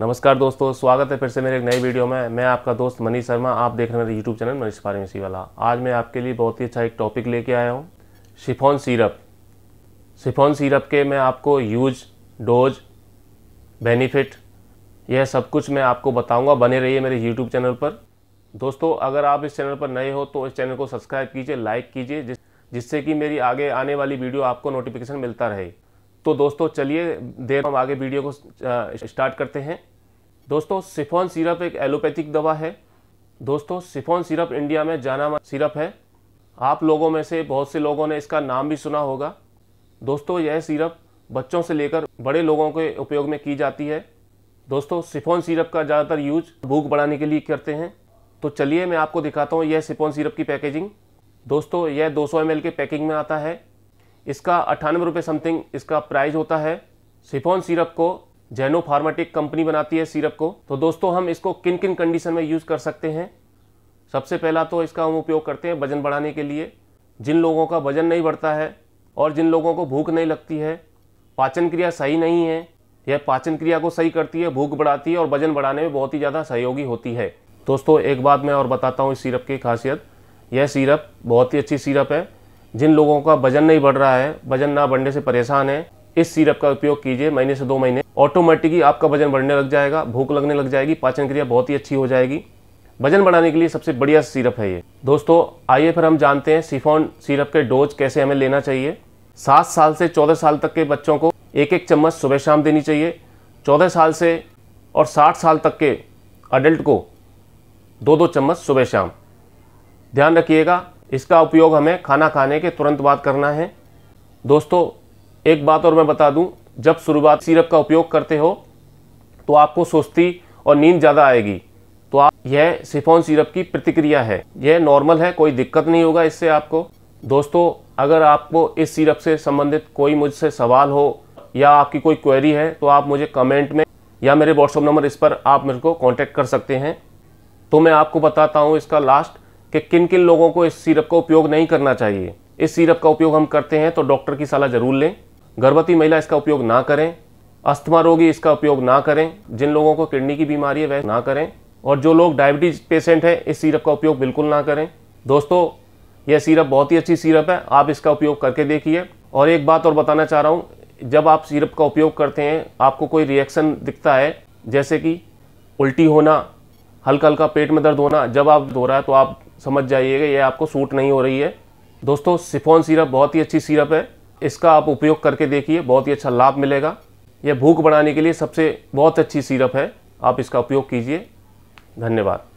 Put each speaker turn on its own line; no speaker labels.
नमस्कार दोस्तों स्वागत है फिर से मेरे एक नई वीडियो में मैं आपका दोस्त मनीष शर्मा आप देख रहे हैं मेरे यूट्यूब चैनल मनीष फार्मेसी वाला आज मैं आपके लिए बहुत ही अच्छा एक टॉपिक लेके आया हूँ शिफोन सिरप शिफोन सिरप के मैं आपको यूज डोज बेनिफिट यह सब कुछ मैं आपको बताऊँगा बने रहिए मेरे यूट्यूब चैनल पर दोस्तों अगर आप इस चैनल पर नए हो तो इस चैनल को सब्सक्राइब कीजिए लाइक कीजिए जिससे कि मेरी आगे आने वाली वीडियो आपको नोटिफिकेशन मिलता रहे तो दोस्तों चलिए देर हम आगे वीडियो को स्टार्ट करते हैं दोस्तों सिफोन सिरप एक एलोपैथिक दवा है दोस्तों सिफोन सिरप इंडिया में जाना सिरप है आप लोगों में से बहुत से लोगों ने इसका नाम भी सुना होगा दोस्तों यह सिरप बच्चों से लेकर बड़े लोगों के उपयोग में की जाती है दोस्तों सिफोन सिरप का ज़्यादातर यूज भूख बढ़ाने के लिए करते हैं तो चलिए मैं आपको दिखाता हूँ यह सिफोन सिरप की पैकेजिंग दोस्तों यह 200 ml के पैकिंग में आता है इसका अट्ठानवे रुपये समथिंग इसका प्राइस होता है सिफोन सिरप को जैनो फार्माटिक कंपनी बनाती है सिरप को तो दोस्तों हम इसको किन किन कंडीशन में यूज़ कर सकते हैं सबसे पहला तो इसका हम उपयोग करते हैं वजन बढ़ाने के लिए जिन लोगों का वजन नहीं बढ़ता है और जिन लोगों को भूख नहीं लगती है पाचन क्रिया सही नहीं है यह पाचन क्रिया को सही करती है भूख बढ़ाती है और वजन बढ़ाने में बहुत ही ज़्यादा सहयोगी होती है दोस्तों एक बात मैं और बताता हूँ इस सिरप की खासियत यह सिरप बहुत ही अच्छी सिरप है जिन लोगों का वजन नहीं बढ़ रहा है वजन ना बढ़ने से परेशान है इस सिरप का उपयोग कीजिए महीने से दो महीने ऑटोमेटिकली आपका वजन बढ़ने लग जाएगा भूख लगने लग जाएगी पाचन क्रिया बहुत ही अच्छी हो जाएगी वजन बढ़ाने के लिए सबसे बढ़िया सिरप है ये दोस्तों आइए फिर हम जानते हैं सिफोन सिरप के डोज कैसे हमें लेना चाहिए सात साल से चौदह साल तक के बच्चों को एक एक चम्मच सुबह शाम देनी चाहिए चौदह साल से और साठ साल तक के अडल्ट को दो दो चम्मच सुबह शाम ध्यान रखिएगा इसका उपयोग हमें खाना खाने के तुरंत बाद करना है दोस्तों एक बात और मैं बता दूं जब शुरुआत सिरप का उपयोग करते हो तो आपको सुस्ती और नींद ज़्यादा आएगी तो आप यह सिफोन सिरप की प्रतिक्रिया है यह नॉर्मल है कोई दिक्कत नहीं होगा इससे आपको दोस्तों अगर आपको इस सिरप से संबंधित कोई मुझसे सवाल हो या आपकी कोई क्वेरी है तो आप मुझे कमेंट में या मेरे व्हाट्सअप नंबर इस पर आप मेरे को कॉन्टैक्ट कर सकते हैं तो मैं आपको बताता हूँ इसका लास्ट कि किन किन लोगों को इस सीरप का उपयोग नहीं करना चाहिए इस सीरप का उपयोग हम करते हैं तो डॉक्टर की सलाह जरूर लें गर्भवती महिला इसका उपयोग ना करें अस्थमा रोगी इसका उपयोग ना करें जिन लोगों को किडनी की बीमारी है वह ना करें और जो लोग डायबिटीज पेशेंट हैं इस सीरप का उपयोग बिल्कुल ना करें दोस्तों यह सीरप बहुत ही अच्छी सीरप है आप इसका उपयोग करके देखिए और एक बात और बताना चाह रहा हूँ जब आप सीरप का उपयोग करते हैं आपको कोई रिएक्शन दिखता है जैसे कि उल्टी होना हल्का हल्का पेट में दर्द होना जब आप धो रहा है तो आप समझ जाइएगा ये आपको सूट नहीं हो रही है दोस्तों सिफोन सिरप बहुत ही अच्छी सिरप है इसका आप उपयोग करके देखिए बहुत ही अच्छा लाभ मिलेगा यह भूख बढ़ाने के लिए सबसे बहुत अच्छी सिरप है आप इसका उपयोग कीजिए धन्यवाद